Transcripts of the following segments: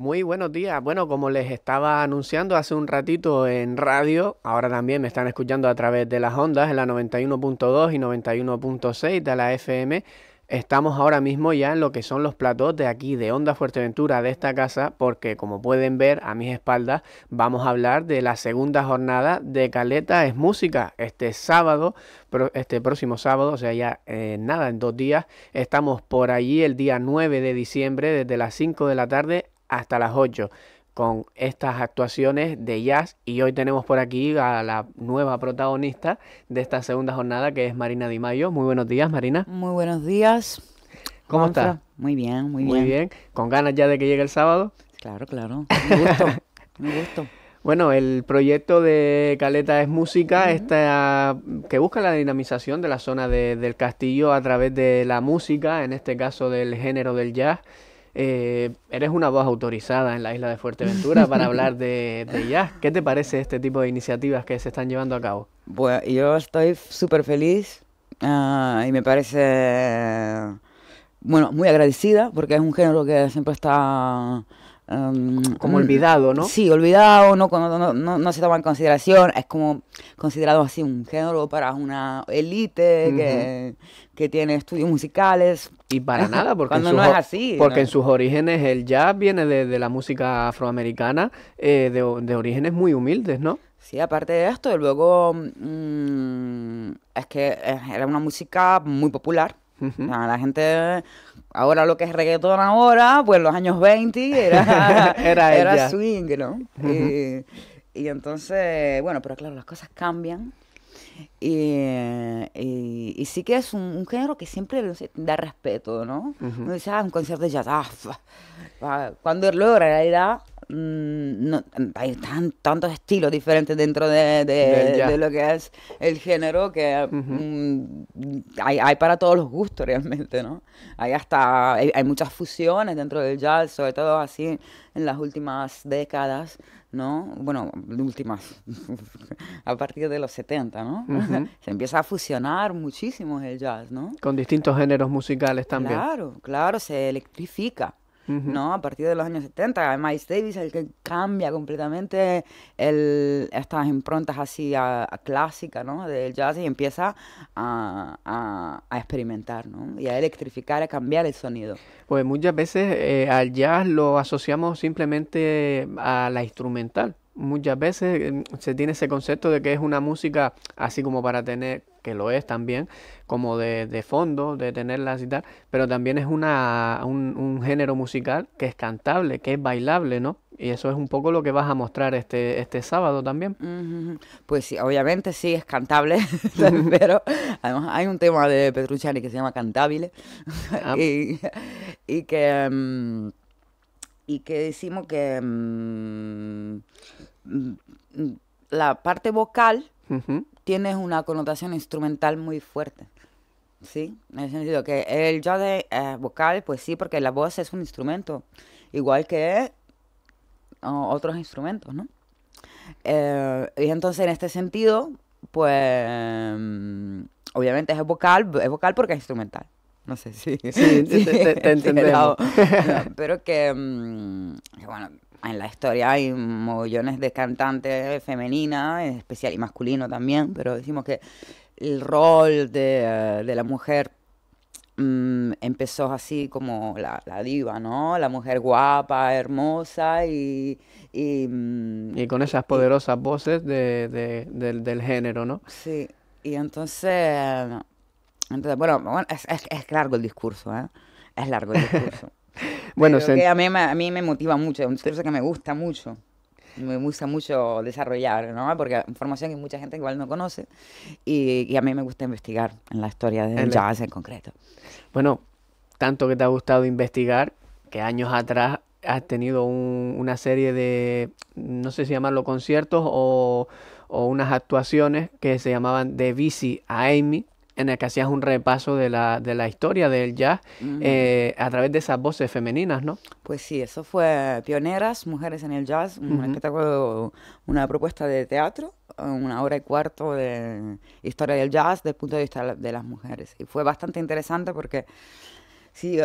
Muy buenos días. Bueno, como les estaba anunciando hace un ratito en radio, ahora también me están escuchando a través de las ondas en la 91.2 y 91.6 de la FM. Estamos ahora mismo ya en lo que son los platos de aquí de Onda Fuerteventura de esta casa porque como pueden ver a mis espaldas vamos a hablar de la segunda jornada de Caleta es Música este sábado, este próximo sábado, o sea ya eh, nada, en dos días estamos por allí el día 9 de diciembre desde las 5 de la tarde hasta las 8 con estas actuaciones de jazz y hoy tenemos por aquí a la nueva protagonista de esta segunda jornada que es Marina Di Mayo. Muy buenos días, Marina. Muy buenos días. ¿Cómo estás? Muy bien, muy bien. Muy bien. ¿Con ganas ya de que llegue el sábado? Claro, claro. gusto. Bueno, el proyecto de Caleta es Música, que busca la dinamización de la zona de, del castillo a través de la música, en este caso del género del jazz. Eh, eres una voz autorizada en la isla de Fuerteventura para hablar de, de, jazz. ¿Qué te parece este tipo de iniciativas que se están llevando a cabo? Pues yo estoy súper feliz ah, y me parece, bueno, muy agradecida porque es un género que siempre está como mm, olvidado, ¿no? Sí, olvidado, no no, no, se toma en consideración, es como considerado así un género para una élite que, tiene estudios musicales. Y para nada, porque, cuando en, sus, así, porque en sus orígenes el jazz viene de, la música afroamericana, eh, de, orígenes muy humildes, ¿no? Sí, aparte de esto, luego mm, es que eh, era una música muy popular. la gente Ahora lo que es reggaetón ahora, pues los años 20 era, era, swing, ¿no? y, entonces, bueno, pero claro, las cosas cambian. Y, y, sí que es un, género que siempre da respeto, ¿no? ah, un concierto de jazz, ah, ah, cuando luego en realidad Mm, no, hay tantos estilos diferentes dentro de, lo que es el género que mm, hay, para todos los gustos realmente, ¿no? Hay hasta, hay, muchas fusiones dentro del jazz, sobre todo así en las últimas décadas, ¿no? Bueno, últimas, a partir de los 70, ¿no? Se empieza a fusionar muchísimo el jazz, ¿no? Con distintos géneros musicales también. Claro, claro, se electrifica. ¿no? A partir de los años 70, Miles Davis el que cambia completamente el, estas improntas así clásica, ¿no? Del jazz y empieza a, experimentar, ¿no? Y a electrificar, a cambiar el sonido. Pues muchas veces eh, al jazz lo asociamos simplemente a la instrumental muchas veces eh, se tiene ese concepto de que es una música así como para tener que lo es también, como de, fondo, de tenerlas y tal, pero también es una, un, género musical que es cantable, que es bailable, ¿no? Y eso es un poco lo que vas a mostrar este, este sábado también. Pues sí, obviamente sí es cantable, pero además hay un tema de Petrucciani que se llama Cantabile ah. y, que... Mm, y que decimos que mm, mm, la parte vocal tienes una connotación instrumental muy fuerte. ¿Sí? En el sentido que el jazz eh, vocal, pues sí, porque la voz es un instrumento, igual que otros instrumentos, ¿no? Eh, y entonces en este sentido, pues obviamente es vocal, es vocal porque es instrumental. No sé si te, te, pero que, mm, que bueno, en la historia hay millones de cantantes femeninas, en especial y masculino también, pero decimos que el rol de, la mujer mm, empezó así como la, diva, ¿no? La mujer guapa, hermosa y... Y, mm, con esas poderosas voces de, del, género, ¿no? Sí, y entonces... Entonces, bueno, bueno es, es largo el discurso, ¿eh? Es largo el discurso. Bueno, a, mí, me motiva mucho, es un que me gusta mucho. Me gusta mucho desarrollar, ¿no? Porque información que mucha gente igual no conoce y, a mí me gusta investigar en la historia del jazz en concreto. Bueno, tanto que te ha gustado investigar que años atrás has tenido una serie de, no sé si llamarlo conciertos o, o unas actuaciones que se llamaban De Bici a Amy, en el que hacías un repaso de la, de la historia del jazz eh, a través de esas voces femeninas, ¿no? Pues sí, eso fue Pioneras, Mujeres en el Jazz, una propuesta de teatro, una hora y cuarto de historia del jazz desde el punto de vista de las mujeres. Y fue bastante interesante porque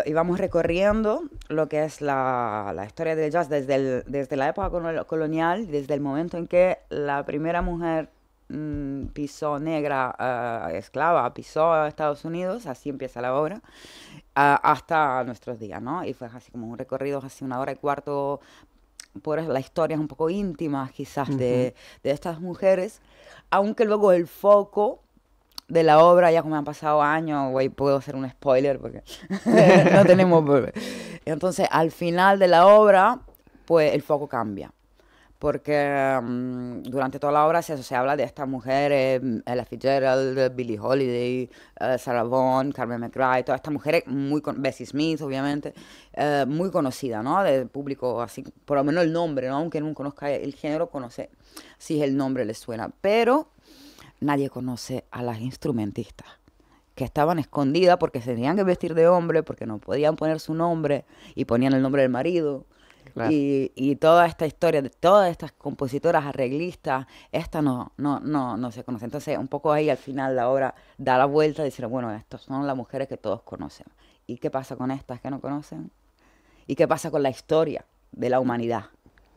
íbamos recorriendo lo que es la, la historia del jazz desde, desde la época colonial, desde el momento en que la primera mujer Piso mm, pisó negra, eh, esclava, pisó a Estados Unidos, así empieza la obra, eh, hasta nuestros días, ¿no? Y fue así como un recorrido, así una hora y cuarto por las historias un poco íntimas quizás de, de estas mujeres, aunque luego el foco de la obra, ya como han pasado años, güey, puedo hacer un spoiler porque no tenemos... Entonces, al final de la obra, pues el foco cambia porque mm, durante toda la obra se, habla de estas mujeres, eh, Ella Fitzgerald, Billie Holiday, uh, Sarah Vaughan, Carmen McRae, todas estas mujeres eh, muy con Bessie Smith, obviamente, muy conocida, ¿no? Del público, así, por lo menos el nombre, ¿no? Aunque no conozca el género, conoce si el nombre le suena. Pero nadie conoce a las instrumentistas que estaban escondidas porque se tenían que vestir de hombre, porque no podían poner su nombre y ponían el nombre del marido y, toda esta historia de todas estas compositoras, arreglistas, esta no, no, no, no se conoce. Entonces, un poco ahí al final la obra da la vuelta y dice, bueno, estas son las mujeres que todos conocen. ¿Y qué pasa con estas que no conocen? ¿Y qué pasa con la historia de la humanidad?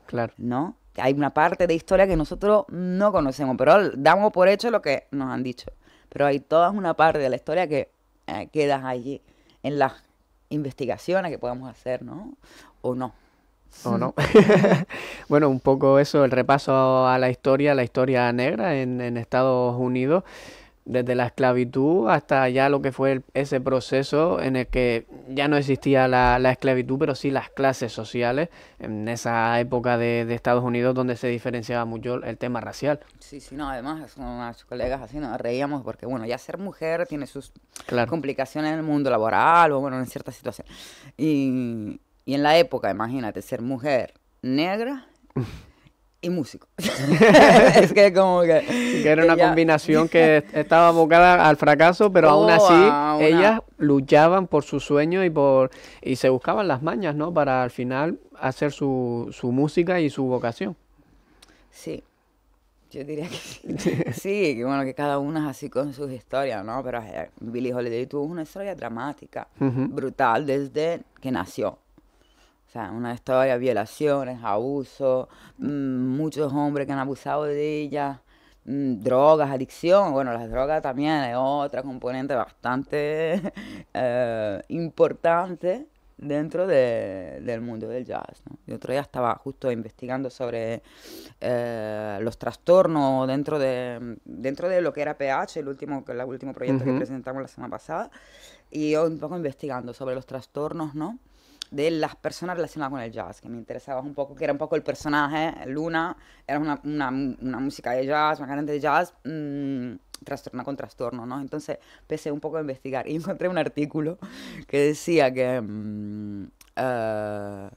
Claro. ¿No? Hay una parte de historia que nosotros no conocemos, pero damos por hecho lo que nos han dicho. Pero hay toda una parte de la historia que eh, queda allí en las investigaciones que podamos hacer, ¿no? O no no? bueno, un poco eso, el repaso a la historia, la historia negra en, Estados Unidos, desde la esclavitud hasta ya lo que fue ese proceso en el que ya no existía la, esclavitud, pero sí las clases sociales en esa época de, Estados Unidos donde se diferenciaba mucho el tema racial. Sí, sí, no, además con sus colegas así nos reíamos porque, bueno, ya ser mujer tiene sus complicaciones en el mundo laboral o, bueno, en cierta situación. Y en la época, imagínate, ser mujer negra y músico. es que como que... era una combinación que estaba abocada al fracaso, pero aún oh, así ellas luchaban por su sueño y por y se buscaban las mañas, ¿no? Para al final hacer su, música y su vocación. Sí, yo diría que sí. sí, que bueno, que cada una es así con sus historias, ¿no? Pero eh, Billy Holiday tuvo una historia dramática, brutal desde que nació una historia, de violaciones, abusos, mm, muchos hombres que han abusado de ella, mm, drogas, adicción. Bueno, las drogas también es otra componente bastante eh, importante dentro del mundo del jazz. ¿no? El otro día estaba justo investigando sobre eh, los trastornos dentro de, dentro de lo que era PH, el último, el último proyecto que presentamos la semana pasada, y yo un poco investigando sobre los trastornos, ¿no? de las personas relacionadas con el jazz, que me interesaba un poco, que era un poco el personaje, Luna, era una, música de jazz, una cantante de jazz, mm, trastorno con trastorno, ¿no? Entonces empecé un poco a investigar y encontré un artículo que decía que mm, eh,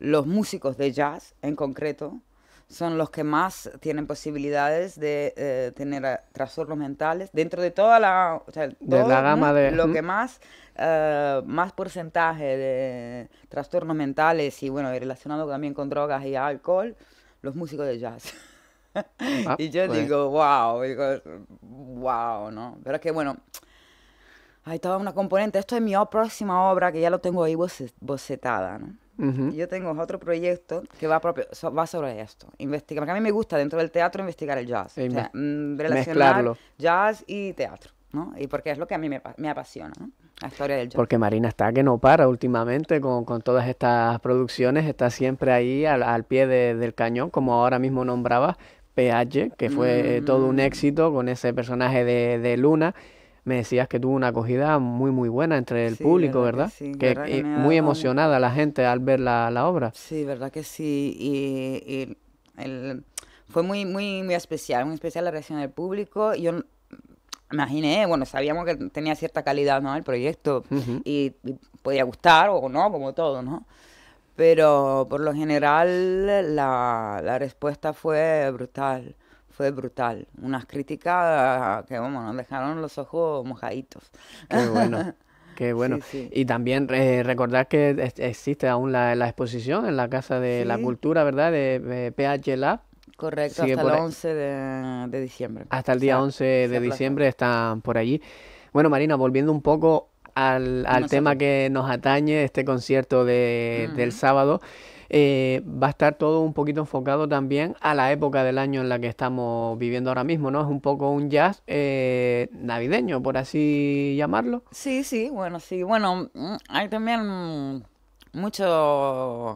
los músicos de jazz en concreto, son los que más tienen posibilidades de eh, tener eh, trastornos mentales. Dentro de toda la, la gama de... Lo que más, eh, más porcentaje de trastornos mentales y bueno, relacionado también con drogas y alcohol, los músicos de jazz. Ah, y yo pues. digo, wow, digo, wow, ¿no? Pero es que bueno, hay toda una componente. Esto es mi próxima obra que ya lo tengo ahí bocetada, ¿no? Yo tengo otro proyecto que va, propio, va sobre esto. porque a mí me gusta dentro del teatro investigar el jazz. Mm, relacionar jazz y teatro. ¿no? Y porque es lo que a mí me, apasiona, la historia del jazz. Porque Marina está que no para últimamente con, todas estas producciones, está siempre ahí al, pie del cañón, como ahora mismo nombraba, PH, que fue eh, todo un mm. éxito con ese personaje de Luna me decías que tuvo una acogida muy, muy buena entre el público, ¿verdad? Que, muy emocionada la gente al ver la, la, obra. Sí, verdad que sí. Y, el, fue muy, muy, muy especial, muy especial la reacción del público. Yo imaginé, bueno, sabíamos que tenía cierta calidad, ¿no? El proyecto y, y, podía gustar o no, como todo, ¿no? Pero por lo general la, la respuesta fue brutal fue brutal. Unas críticas que, vamos, nos dejaron los ojos mojaditos. Qué bueno. Qué bueno. Y también eh, recordar que existe aún la, exposición en la Casa de la Cultura, ¿verdad? De, PH Lab. Correcto, hasta el 11 de, diciembre. Hasta el día 11 de diciembre están por allí. Bueno, Marina, volviendo un poco al, al tema que nos atañe, este concierto de, del mm. sábado. Eh, va a estar todo un poquito enfocado también a la época del año en la que estamos viviendo ahora mismo, ¿no? Es un poco un jazz eh, navideño, por así llamarlo. Sí, sí, bueno, sí. Bueno, mm, hay también mucho...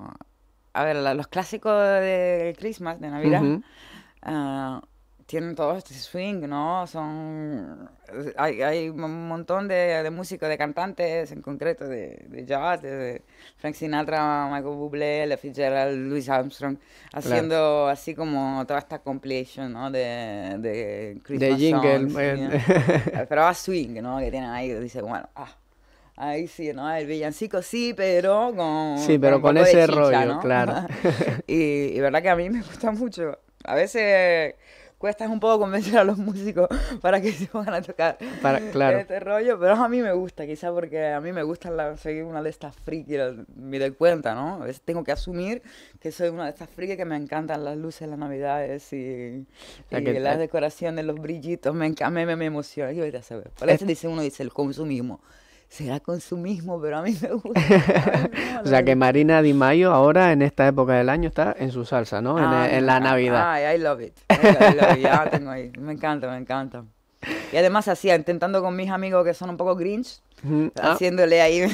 A ver, los clásicos de Christmas, de Navidad tienen todo este swing, ¿no? Son, hay, un montón de, de músicos, de cantantes, en concreto de, de jazz, de Frank Sinatra, Michael Bublé, Ella Fitzgerald, Louis Armstrong, haciendo así como toda esta compilation, ¿no? De, de Christmas pero a swing, ¿no? Que tienen ahí, dice, bueno, ah. Ahí sí, ¿no? El villancico sí, pero con... Sí, pero con, ese rollo, claro. y, y verdad que a mí me gusta mucho. A veces cuesta es un poco convencer a los músicos para que se pongan a tocar para, claro. este rollo, pero a mí me gusta, quizá porque a mí me gusta seguir una de estas friki, me doy cuenta, ¿no? A veces tengo que asumir que soy una de estas frikis que me encantan las luces, las navidades y, la decoración las decoraciones, los brillitos, me, me, me, emociona, yo voy a saber. Por eso dice uno, dice el consumismo será consumismo, pero a mí me gusta. o sea que Marina Di Mayo ahora en esta época del año está en su salsa, ¿no? en, ah, eh, la Navidad. Ay, I love it. tengo ahí. Me encanta, me encanta. Y además hacía, intentando con mis amigos que son un poco grinch, ah. haciéndole ahí,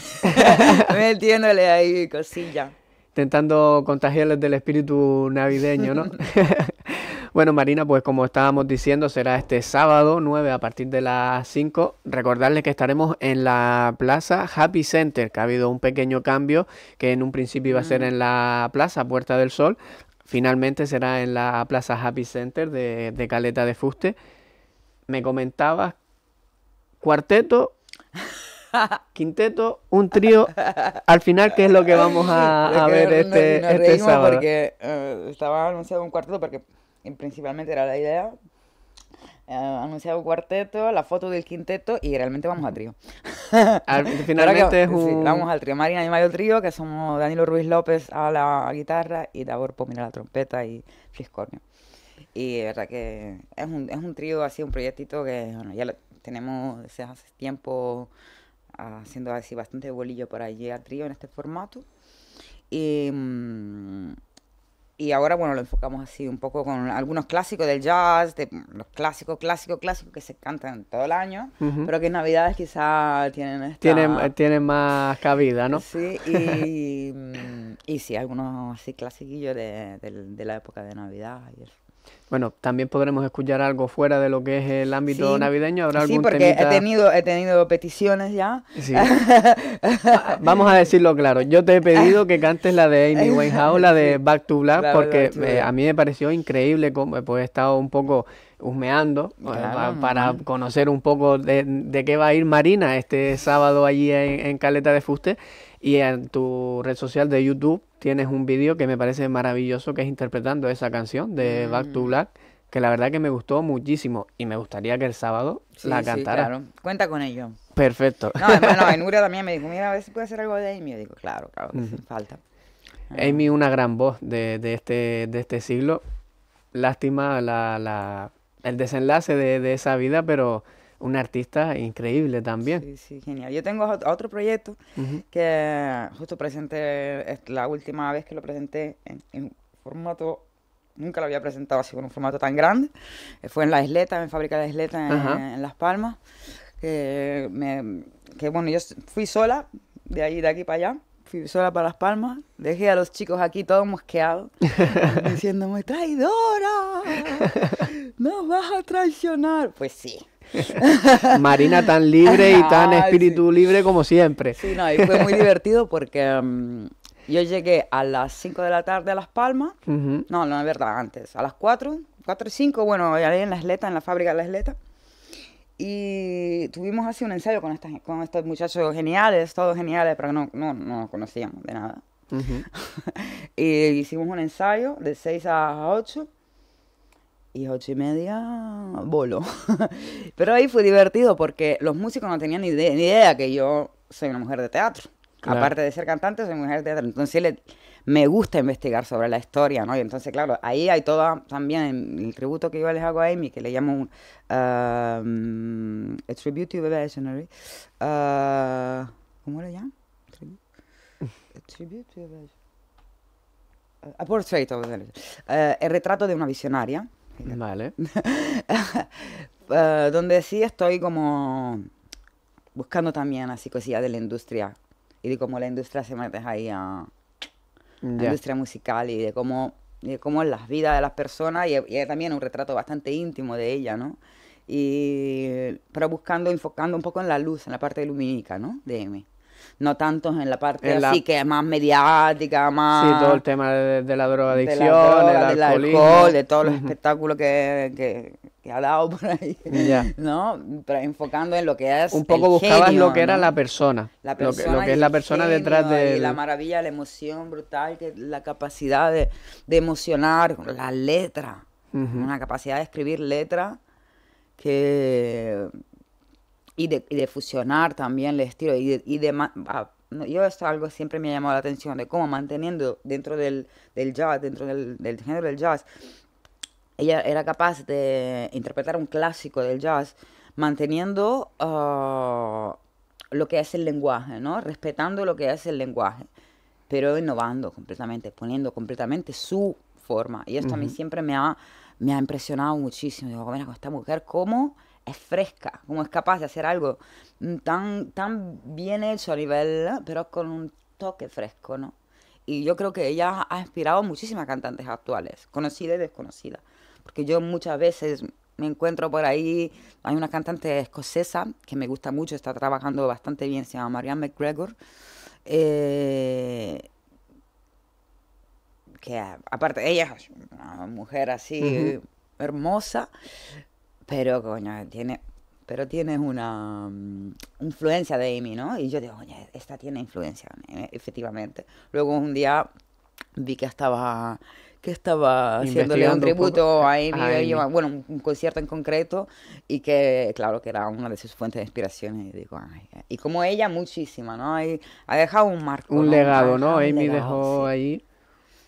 metiéndole ahí cosilla. Intentando contagiarles del espíritu navideño, ¿no? Bueno, Marina, pues como estábamos diciendo, será este sábado 9 a partir de las 5. Recordarles que estaremos en la plaza Happy Center, que ha habido un pequeño cambio que en un principio iba a ser en la plaza Puerta del Sol. Finalmente será en la plaza Happy Center de, Caleta de Fuste. Me comentabas cuarteto. quinteto, un trío. Al final, ¿qué es lo que vamos a, ver este, este sábado? Porque eh, estaba anunciado un cuarteto, porque principalmente era la idea. Eh, anunciado cuarteto, la foto del quinteto y realmente vamos a trío. Al, finalmente que, es un... vamos al trío. Marina y Mayo trío, que somos Danilo Ruiz López a la guitarra y Davor Pomina a la trompeta y Fliscornio. Y es verdad que es un, es un trío así, un proyectito que bueno, ya lo, tenemos desde hace tiempo ah, haciendo así bastante bolillo por allí a trío en este formato. Y, mm, y ahora, bueno, lo enfocamos así un poco con algunos clásicos del jazz, de mm, los clásicos, clásicos, clásicos que se cantan todo el año, pero que en Navidades quizás tienen esta... Tienen, eh, tienen más cabida, ¿no? Sí, y, mm, y, sí, algunos así clasiquillos de, de la época de Navidad y bueno, también podremos escuchar algo fuera de lo que es el ámbito navideño. ¿Habrá sí, porque he tenido he tenido peticiones ya. Sí. Vamos a decirlo claro. Yo te he pedido que cantes la de Amy Winehouse, la de Back to Black, porque a mí me pareció increíble. Como, pues he estado un poco husmeando eh, para, conocer un poco de, qué va a ir Marina este sábado allí en, Caleta de Fuste. Y en tu red social de YouTube tienes un vídeo que me parece maravilloso, que es interpretando esa canción de mm. Back to Black, que la verdad que me gustó muchísimo y me gustaría que el sábado la cantara. claro. Cuenta con ello. Perfecto. No, no, en también me dijo, mira, a ver si puede hacer algo de Amy. Yo digo, claro, claro, falta. Amy, ah. una gran voz de, este, de este siglo. Lástima la, el desenlace de, de esa vida, pero un artista increíble también. Sí, sí, genial. Yo tengo otro proyecto que justo presenté, la última vez que lo presenté en, formato nunca lo había presentado así con un formato tan grande. Eh, fue en la isleta, en fábrica de isleta en, Las Palmas. Que, que bueno, yo fui sola de ahí de aquí para allá sola para Las Palmas, dejé a los chicos aquí todos mosqueados, diciéndome, traidora, nos vas a traicionar. Pues sí. Marina tan libre y tan espíritu libre como siempre. Sí, no, y fue muy divertido porque um, yo llegué a las 5 de la tarde a Las Palmas, no, no es verdad, antes, a las 4, 4 y 5, bueno, ahí en la esleta, en la fábrica de la esleta. Y tuvimos así un ensayo con, con estos muchachos geniales, todos geniales, pero no, no, no de nada. y hicimos un ensayo de 6 a 8 y 8 y media voló. pero ahí fue divertido porque los músicos no tenían ni idea, que yo soy una mujer de teatro. Aparte de ser cantante, soy mujer de teatro. Entonces le, me gusta investigar sobre la historia, ¿no? Y entonces, claro, ahí hay toda, también el tributo que yo les hago a Amy, que le llamo un, um, a tribute uh, ¿Cómo le llamo? A A portrait of uh, el retrato de una visionaria. Vale. Uh, donde sí estoy como buscando también así cosillas de la industria y de cómo la industria se mete ahí a... La industria musical y de cómo, cómo es la vida de las personas y, también un retrato bastante íntimo de ella, ¿no? Y, pero buscando, enfocando un poco en la luz, en la parte lumínica, ¿no? De no tanto en la parte así que más mediática, más... Sí, todo el tema de, la drogadicción, de alcohol, de todos los espectáculos que, que ha dado por ahí, ¿no? Pero enfocando en lo que es. Un poco buscabas lo que era la persona, Lo que, es la persona detrás de. La maravilla, la emoción brutal, que la capacidad de, emocionar, la letra, una capacidad de escribir letra que. Y de, fusionar también el estilo y ah, yo esto algo siempre me ha llamado la atención de cómo manteniendo dentro del, del jazz, dentro del, del género del jazz, ella era capaz de interpretar un clásico del jazz manteniendo ah, lo que es el lenguaje, ¿no? Respetando lo que es el lenguaje, pero innovando completamente, poniendo completamente su forma. Y esto a mí siempre me ha, me ha impresionado muchísimo. Digo, mira, esta mujer, ¿cómo es fresca? ¿Cómo es capaz de hacer algo tan, tan bien hecho a nivel, pero con un toque fresco, ¿no? Y yo creo que ella ha inspirado a muchísimas cantantes actuales, conocidas y desconocidas porque yo muchas veces me encuentro por ahí, hay una cantante escocesa que me gusta mucho, está trabajando bastante bien, se llama Marianne McGregor, eh, que aparte ella es una mujer así hermosa, pero coño, tiene pero tiene una mm, influencia de Amy, ¿no? Y yo digo, coño, esta tiene influencia, efectivamente. Luego un día vi que estaba que estaba haciéndole un tributo a, Amy, bueno, un, concierto en concreto, y que, claro, que era una de sus fuentes de inspiración. Y digo, ay, y como ella, muchísima, ¿no? ha dejado un marco. Un legado, ¿no? Amy dejó ahí.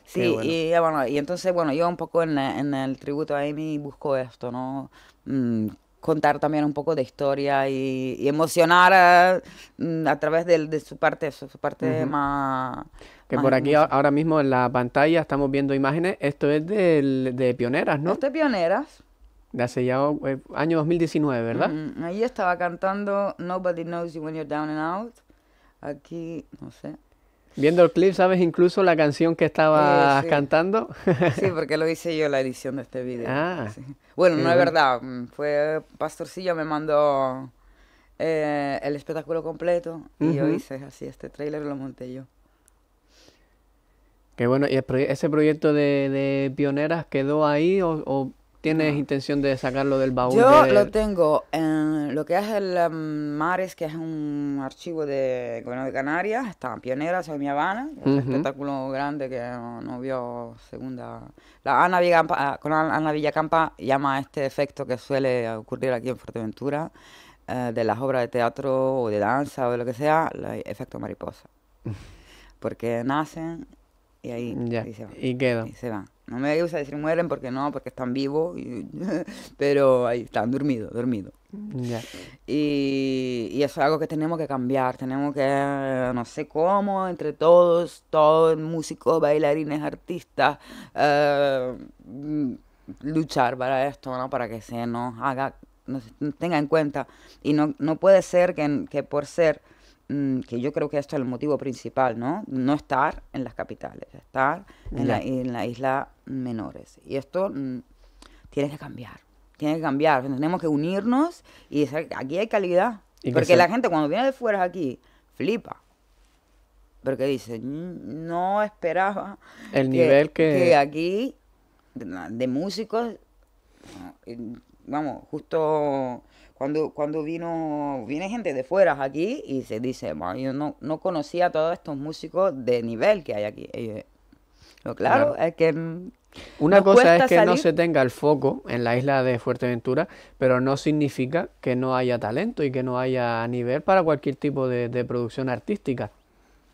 Sí, y bueno, y entonces, bueno, yo un poco en, el tributo a Amy busco esto, ¿no? Mm, contar también un poco de historia y, emocionar a, mm, través de, su parte, su, su parte más... Que por aquí ahora mismo en la pantalla estamos viendo imágenes. Esto es de, Pioneras, ¿no? Esto Pioneras. De hace ya eh, año 2019, ¿verdad? Mm, ahí estaba cantando Nobody Knows You When You're Down and Out. Aquí, no sé, Viendo el clip, ¿sabes incluso la canción que estabas eh, cantando? sí, porque lo hice yo la edición de este video. Ah, Bueno, no es verdad, mm, fue Pastorcillo me mandó eh, el espectáculo completo y yo hice así, este trailer lo monté yo. Qué bueno, ¿y ese proyecto de, Pioneras quedó ahí o ¿Tienes intención de sacarlo del baúl? Yo lo tengo en lo que es el em, Mares, que es un archivo de gobierno de Canarias, está Pionera, soy mi Habana, es un espectáculo grande que no, vio segunda. La ah, Ana Villacampa, con Ana Villacampa llama a este efecto que suele ocurrir aquí en Fuerteventura, eh, de las obras de teatro o de danza o de lo que sea, el efecto mariposa. Porque nacen y ahí y se va. Y se va. No me gusta decir mueren porque no, porque están vivos, pero ahí están dormidos, dormidos. Y, y, eso es algo que tenemos que cambiar, tenemos que, no sé cómo, entre todos, todos, músicos, bailarines, artistas, eh, luchar para esto, ¿no? para que se nos haga, nos tenga en cuenta. Y no, no puede ser que, que por ser Mm, que yo creo que esto es el motivo principal, ¿no? No estar en las capitales, estar en, la, isla menores. Y esto mm, tiene que cambiar, tiene que cambiar. Tenemos que unirnos y decir, aquí hay calidad. Porque la gente cuando viene de fuera aquí, flipa. Porque dice, mm, no esperaba el que, nivel que... aquí de músicos, vamos, justo cuando, cuando vino, viene gente de fuera aquí y se dice, yo no, no conocía a todos estos músicos de nivel que hay aquí. Eh, lo claro, es que... Mm, Una cosa es que no se tenga el foco en la isla de Fuerteventura, pero no significa que no haya talento y que no haya nivel para cualquier tipo de, producción artística.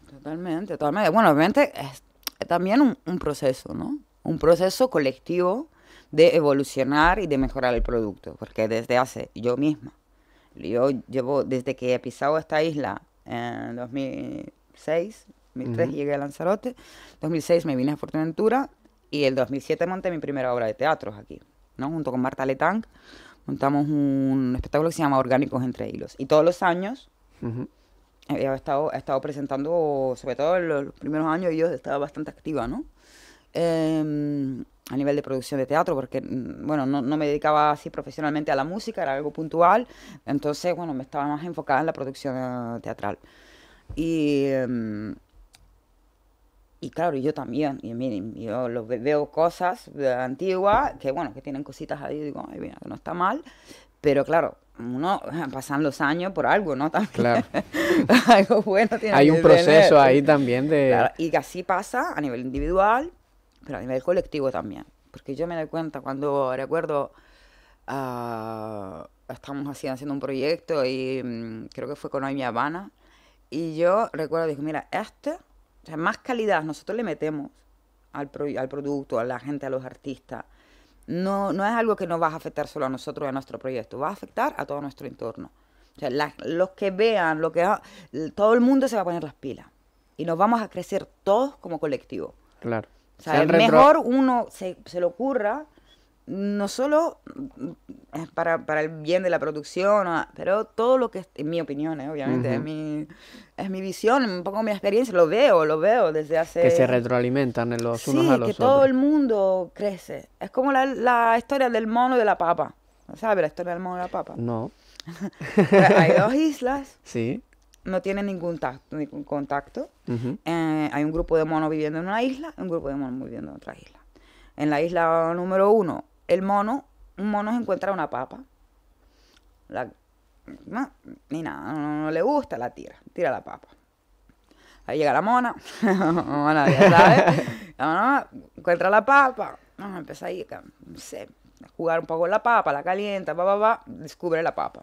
Totalmente, totalmente. Bueno, obviamente es también un, un proceso, ¿no? Un proceso colectivo de evolucionar y de mejorar el producto, porque desde hace yo misma, yo llevo desde que he pisado esta isla en 2006, 2003 llegué a Lanzarote, 2006 me vine a Fuerteventura y el 2007 monté mi primera obra de teatro aquí, ¿no? Junto con Marta Letang montamos un espectáculo que se llama Orgánicos entre hilos y todos los años he, estado, he estado presentando, sobre todo en los primeros años yo estaba bastante activa, ¿no? Eh, a nivel de producción de teatro, porque mm, bueno, no, no, me dedicaba así profesionalmente a la música, era algo puntual, entonces bueno, me estaba más enfocada en la producción eh, teatral. Y, em, y claro, yo también, y yo veo cosas antiguas que bueno, que tienen cositas ahí, digo, mira, no está mal, pero claro, uno eh, pasan los años por algo, ¿no? También. Claro. algo bueno tiene Hay un proceso ahí también de... y que así pasa a nivel individual, pero a nivel colectivo también. Porque yo me doy cuenta cuando recuerdo, ah, estamos haciendo, un proyecto y mm, creo que fue con Amy Habana. Y yo recuerdo, dije, mira, este, más calidad nosotros le metemos al, producto, a la gente, a los artistas. No, no es algo que nos va a afectar solo a nosotros y a nuestro proyecto, va a afectar a todo nuestro entorno. O sea, los que vean, lo que todo el mundo se va a poner las pilas. Y nos vamos a crecer todos como colectivo. Claro. O sea, mejor uno se, se lo ocurra, no solo eh, para, para, el bien de la producción, ah, pero todo lo que, en mi opinión, eh, obviamente, es, mi, es visión, un poco mi experiencia, lo veo, lo veo desde hace... Que se retroalimentan en eh, los unos a los que todo el mundo crece. Es como la, la historia del mono de la papa. ¿Sabes la historia del mono y de la papa? No. hay dos islas. Sí no tiene ningún, tacto, contacto. Eh, hay un grupo de monos viviendo en una isla, un grupo de monos viviendo en otra isla. En la isla número uno, el mono, un mono se encuentra una papa. ni nada, no, le gusta, la tira, tira la papa. Ahí llega la mona, la encuentra la papa, empieza ahí, a jugar un poco con la papa, la calienta, va, va, va, descubre la papa.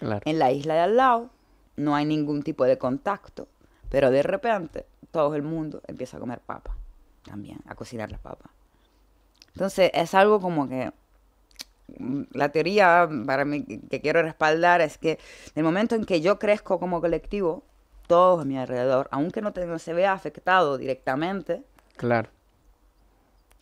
En la isla de al lado, no hay ningún tipo de contacto, pero de repente todo el mundo empieza a comer papa también, a cocinar las papas. Entonces es algo como que mm, la teoría para mí que quiero respaldar es que en el momento en que yo crezco como colectivo, todos a mi alrededor, aunque no se vea afectado directamente, claro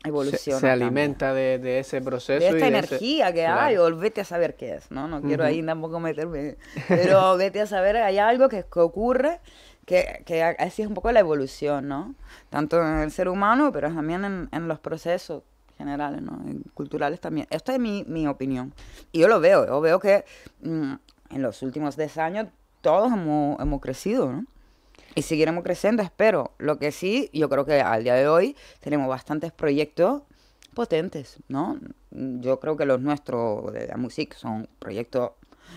evoluciona. Se, alimenta de, de, ese proceso. De esta energía que hay, o vete a saber qué es, ¿no? No quiero ahí tampoco meterme, pero vete a saber, hay algo que, ocurre, que, que, así es un poco la evolución, ¿no? Tanto en el ser humano, pero también en, en los procesos generales, ¿no? culturales también. Esta es mi, mi, opinión. Y yo lo veo, yo veo que mm, en los últimos 10 años todos hemos, hemos crecido, ¿no? y seguiremos creciendo, espero. Lo que sí, yo creo que al día de hoy tenemos bastantes proyectos potentes, ¿no? Yo creo que los nuestros de la música son proyectos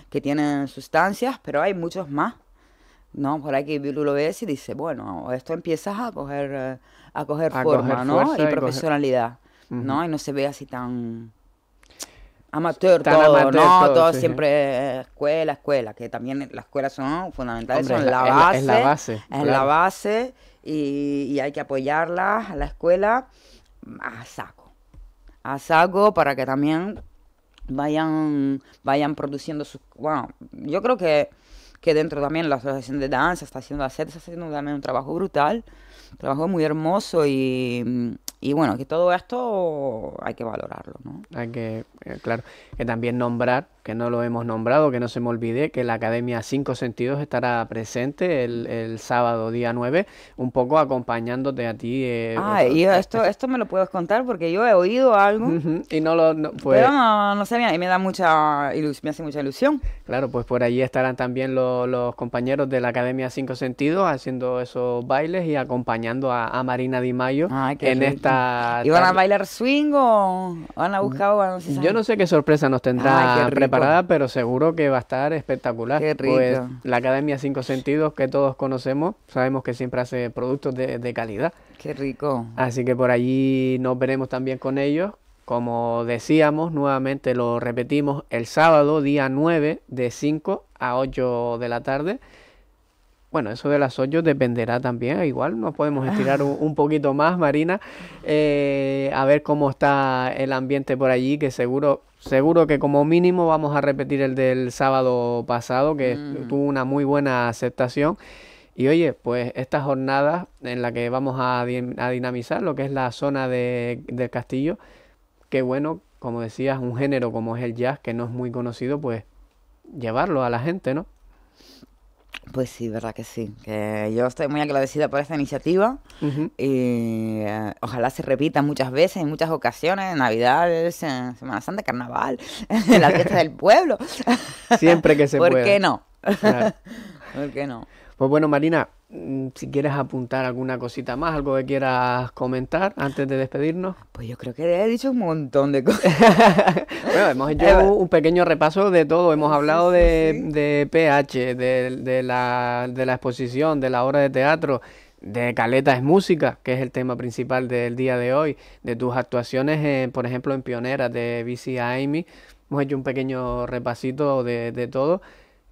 que tienen sustancias, pero hay muchos más, ¿no? Por ahí que tú lo ves y dices, bueno, esto empieza eh, a coger, a forma, ¿no? Y, profesionalidad, ¿no? Y no se ve así tan Amateur, todo, no, todo, siempre escuela, escuela, que también las escuelas son fundamentales, son la, base. Es la base. Es la base y, hay que apoyarlas a la escuela a saco. A saco para que también vayan, vayan produciendo sus... Bueno, yo creo que, que dentro también la asociación de danza está haciendo, hacer, e está haciendo también un trabajo brutal, un trabajo muy hermoso y y bueno, que todo esto hay que valorarlo, ¿no? Hay que, eh, claro, que también nombrar, que no lo hemos nombrado, que no se me olvide, que la Academia Cinco Sentidos estará presente el, el sábado día 9, un poco acompañándote a ti. Eh, ah, y este esto, esto me lo puedes contar porque yo he oído algo. y no lo, no, pues sé y me da mucha ilusión, me hace mucha ilusión. Claro, pues por allí estarán también los, compañeros de la Academia Cinco Sentidos haciendo esos bailes y acompañando a, Marina Di Mayo en esta ¿Y van a bailar swing o van a mm, buscar Yo no sé qué sorpresa nos tendrá preparada, pero seguro que va a estar espectacular. Qué pues, rico. Pues la Academia Cinco Sentidos que todos conocemos, sabemos que siempre hace productos de, de calidad. Qué rico. Así que por allí nos veremos también con ellos. Como decíamos, nuevamente lo repetimos el sábado, día 9, de 5 a 8 de la tarde. Bueno, eso de las 8 dependerá también, igual nos podemos estirar un, poquito más, Marina, eh, a ver cómo está el ambiente por allí, que seguro, seguro que como mínimo vamos a repetir el del sábado pasado, que mm. tuvo una muy buena aceptación. Y oye, pues esta jornada en la que vamos a, dinamizar lo que es la zona del castillo, que bueno, como decías, un género como es el jazz, que no es muy conocido, pues llevarlo a la gente, ¿no? Pues sí, verdad que sí. Que yo estoy muy agradecida por esta iniciativa y eh, ojalá se repita muchas veces, en muchas ocasiones, Navidad, en Semana Santa, Carnaval, en la fiesta del pueblo. Siempre que se pueda. qué no? ¿Por qué no? Pues bueno, Marina, Mm, si quieres apuntar alguna cosita más, algo que quieras comentar antes de despedirnos. Pues yo creo que he dicho un montón de cosas. bueno, hemos hecho un pequeño repaso de todo. Hemos hablado De, PH, de, la, exposición, de la obra de teatro, de Caleta es música, que es el tema principal del día de hoy, de tus actuaciones, eh, por ejemplo, en Pionera, de BC Amy. Hemos hecho un pequeño repasito de todo.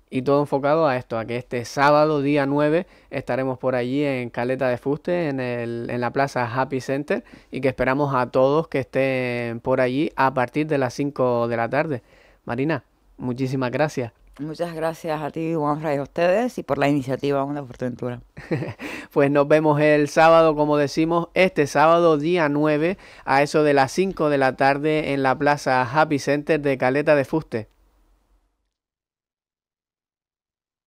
Y todo enfocado a esto, a que este sábado, día 9, estaremos por allí en Caleta de Fuste, en, el, en la plaza Happy Center, y que esperamos a todos que estén por allí a partir de las 5 de la tarde. Marina, muchísimas gracias. Muchas gracias a ti, Juanfra, y a ustedes, y por la iniciativa Una Fuerteventura. pues nos vemos el sábado, como decimos, este sábado, día 9, a eso de las 5 de la tarde, en la plaza Happy Center de Caleta de Fuste.